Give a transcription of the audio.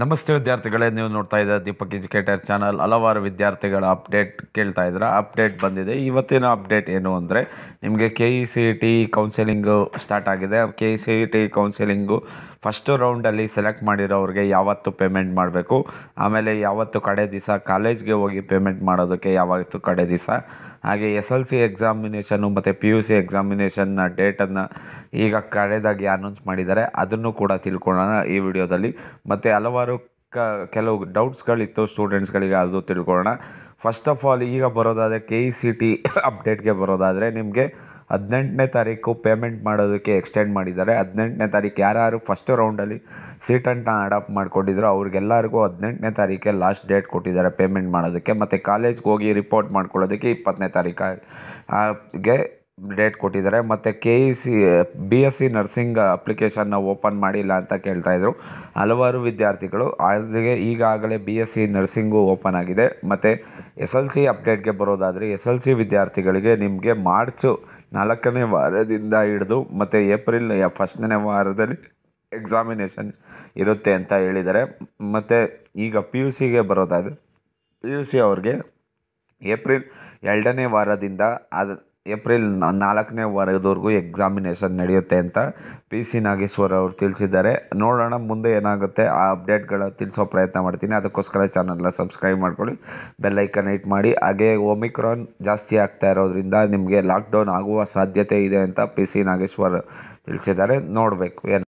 ನಮಸ್ತೆ ವಿದ್ಯಾರ್ಥಿಗಳೇ ನೀವು ನೋಡ್ತಾ ಇದ್ದೀರಾ ದೀಪಕ್ ಎಜುಕೇಟರ್ ಚಾನಲ್ ಹಲವಾರು ವಿದ್ಯಾರ್ಥಿಗಳ ಅಪ್ಡೇಟ್ ಕೇಳ್ತಾ ಇದ್ದೀರಾ ಅಪ್ಡೇಟ್ ಬಂದಿದೆ ಇವತ್ತಿನ ಅಪ್ಡೇಟ್ ಏನು ಅಂದರೆ ನಿಮಗೆ K E C T counselling start ಆಗಿದೆ K E C T counselling first ರೌಂಡಲ್ಲಿ ಸೆಲೆಕ್ಟ್ ಮಾಡಿರೋರಿಗೆ ಯಾವತ್ತು ಪೇಮೆಂಟ್ ಮಾಡಬೇಕು ಆಮೇಲೆ ಯಾವತ್ತು ಕಡೆ ದಿವಸ ಕಾಲೇಜ್ಗೆ ಹೋಗಿ ಪೇಮೆಂಟ್ ಮಾಡೋದಕ್ಕೆ ಯಾವತ್ತು ಕಡೆ ದಿವಸ ಹಾಗೆ ಎಸ್ ಎಲ್ ಸಿ ಎಕ್ಸಾಮಿನೇಷನ್ನು ಮತ್ತು ಪಿ ಯು ಸಿ ಎಕ್ಸಾಮಿನೇಷನ್ನ ಡೇಟನ್ನು ಈಗ ಕಳೆದಾಗಿ ಅನೌನ್ಸ್ ಮಾಡಿದ್ದಾರೆ ಅದನ್ನು ಕೂಡ ತಿಳ್ಕೊಳ್ಳೋಣ ಈ ವಿಡಿಯೋದಲ್ಲಿ ಮತ್ತು ಹಲವಾರು ಕ ಕೆಲವು ಡೌಟ್ಸ್ಗಳಿತ್ತು ಸ್ಟೂಡೆಂಟ್ಸ್ಗಳಿಗೆ ಅದು ತಿಳ್ಕೊಳ್ಳೋಣ ಫಸ್ಟ್ ಆಫ್ ಆಲ್ ಈಗ ಬರೋದಾದರೆ K E e C T ಅಪ್ಡೇಟ್ಗೆ ಬರೋದಾದರೆ ನಿಮಗೆ ಹದಿನೆಂಟನೇ ತಾರೀಕು ಪೇಮೆಂಟ್ ಮಾಡೋದಕ್ಕೆ ಎಕ್ಸ್ಟೆಂಡ್ ಮಾಡಿದ್ದಾರೆ ಹದಿನೆಂಟನೇ ತಾರೀಕು ಯಾರ್ಯಾರು ಫಸ್ಟ್ ರೌಂಡಲ್ಲಿ ಸೀಟನ್ನು ಅಡಾಪ್ಟ್ ಮಾಡ್ಕೊಂಡಿದ್ರೋ ಅವ್ರಿಗೆಲ್ಲರಿಗೂ ಹದಿನೆಂಟನೇ ತಾರೀಕೆ ಲಾಸ್ಟ್ ಡೇಟ್ ಕೊಟ್ಟಿದ್ದಾರೆ ಪೇಮೆಂಟ್ ಮಾಡೋದಕ್ಕೆ ಮತ್ತು ಕಾಲೇಜ್ಗೆ ಹೋಗಿ ರಿಪೋರ್ಟ್ ಮಾಡ್ಕೊಳ್ಳೋದಕ್ಕೆ ಇಪ್ಪತ್ತನೇ ತಾರೀಕಿಗೆ ಡೇಟ್ ಕೊಟ್ಟಿದ್ದಾರೆ ಮತ್ತು K E C B S C nursing ಅಪ್ಲಿಕೇಶನ್ನ ಓಪನ್ ಮಾಡಿಲ್ಲ ಅಂತ ಕೇಳ್ತಾಯಿದ್ರು ಹಲವಾರು ವಿದ್ಯಾರ್ಥಿಗಳು ಅದಕ್ಕೆ ಈಗಾಗಲೇ B S C nursing open ಆಗಿದೆ ಮತ್ತು ಎಸ್ ಎಲ್ ಸಿ ಅಪ್ಡೇಟ್ಗೆ ಬರೋದಾದರೆ ಎಸ್ ಎಲ್ ಸಿ ವಿದ್ಯಾರ್ಥಿಗಳಿಗೆ ನಿಮಗೆ ಮಾರ್ಚು ನಾಲ್ಕನೇ ವಾರದಿಂದ ಹಿಡಿದು ಮತ್ತು ಏಪ್ರಿಲ್ ಫಸ್ಟ್ನೇ ವಾರದಲ್ಲಿ ಎಕ್ಸಾಮಿನೇಷನ್ ಇರುತ್ತೆ ಅಂತ ಹೇಳಿದ್ದಾರೆ ಮತ್ತು ಈಗ ಪಿ ಯು ಸಿಗೆ ಬರೋದಾದರೆ ಪಿ ಯು ಸಿ ಅವ್ರಿಗೆ ಏಪ್ರಿಲ್ ಎರಡನೇ ವಾರದಿಂದ ಅದು ಏಪ್ರಿಲ್ ನಾಲ್ಕನೇ ವಾರದವರೆಗೂ ಎಕ್ಸಾಮಿನೇಷನ್ ನಡೆಯುತ್ತೆ ಅಂತ ಪಿ ಸಿ ನಾಗೇಶ್ವರ್ ಅವರು ತಿಳಿಸಿದ್ದಾರೆ ನೋಡೋಣ ಮುಂದೆ ಏನಾಗುತ್ತೆ ಆ ಅಪ್ಡೇಟ್ಗಳ ತಿಳಿಸೋ ಪ್ರಯತ್ನ ಮಾಡ್ತೀನಿ ಅದಕ್ಕೋಸ್ಕರ ಚಾನಲ್ನ ಸಬ್ಸ್ಕ್ರೈಬ್ ಮಾಡ್ಕೊಳ್ಳಿ ಬೆಲ್ಲೈಕನ್ ಹಿಟ್ ಮಾಡಿ ಹಾಗೇ ಒಮಿಕ್ರಾನ್ ಜಾಸ್ತಿ ಆಗ್ತಾ ಇರೋದ್ರಿಂದ ನಿಮಗೆ ಲಾಕ್ಡೌನ್ ಆಗುವ ಸಾಧ್ಯತೆ ಇದೆ ಅಂತ ಪಿ ಸಿ ನಾಗೇಶ್ವರ್ ತಿಳಿಸಿದ್ದಾರೆ ನೋಡಬೇಕು ಏನು